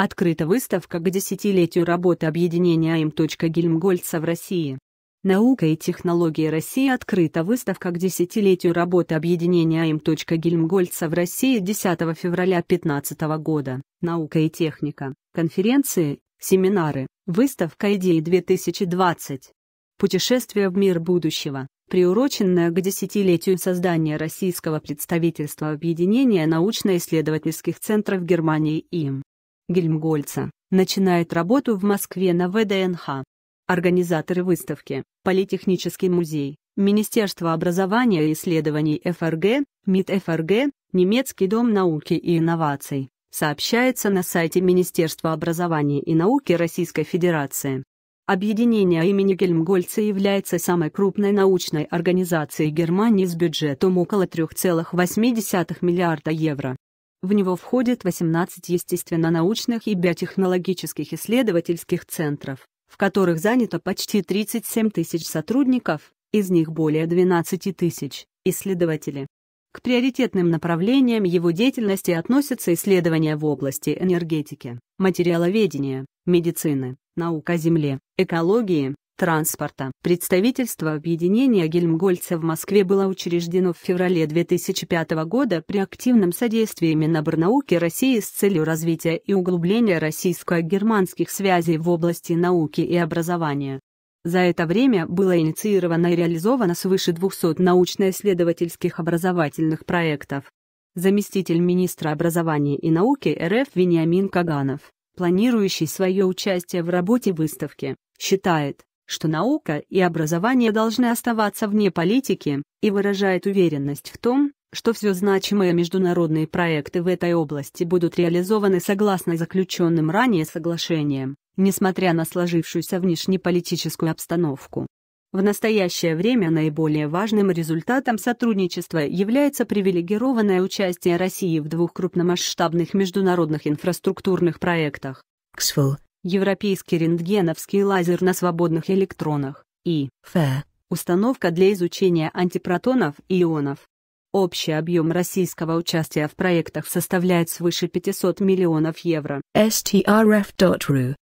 Открыта выставка к десятилетию работы объединения АИМ. в России. Наука и технологии России открыта выставка к десятилетию работы объединения АИМ. в России 10 февраля 2015 года. Наука и техника. Конференции, семинары, выставка идеи 2020. Путешествие в мир будущего, приуроченное к десятилетию создания российского представительства объединения научно-исследовательских центров Германии им. Гельмгольца, начинает работу в Москве на ВДНХ. Организаторы выставки, Политехнический музей, Министерство образования и исследований ФРГ, МИД ФРГ, Немецкий дом науки и инноваций, сообщается на сайте Министерства образования и науки Российской Федерации. Объединение имени Гельмгольца является самой крупной научной организацией Германии с бюджетом около 3,8 миллиарда евро. В него входит 18 естественно-научных и биотехнологических исследовательских центров, в которых занято почти 37 тысяч сотрудников, из них более 12 тысяч – исследователи. К приоритетным направлениям его деятельности относятся исследования в области энергетики, материаловедения, медицины, наук о Земле, экологии, транспорта. Представительство объединения Гельмгольца в Москве было учреждено в феврале 2005 года при активном содействии Минобрнауки России с целью развития и углубления российско-германских связей в области науки и образования. За это время было инициировано и реализовано свыше 200 научно-исследовательских образовательных проектов. Заместитель министра образования и науки РФ Вениамин Каганов, планирующий свое участие в работе выставки, считает, что наука и образование должны оставаться вне политики, и выражает уверенность в том, что все значимые международные проекты в этой области будут реализованы согласно заключенным ранее соглашениям, несмотря на сложившуюся внешнеполитическую обстановку. В настоящее время наиболее важным результатом сотрудничества является привилегированное участие России в двух крупномасштабных международных инфраструктурных проектах Ксвелл европейский рентгеновский лазер на свободных электронах и Ф. Установка для изучения антипротонов и ионов. Общий объем российского участия в проектах составляет свыше 500 миллионов евро. strf.ru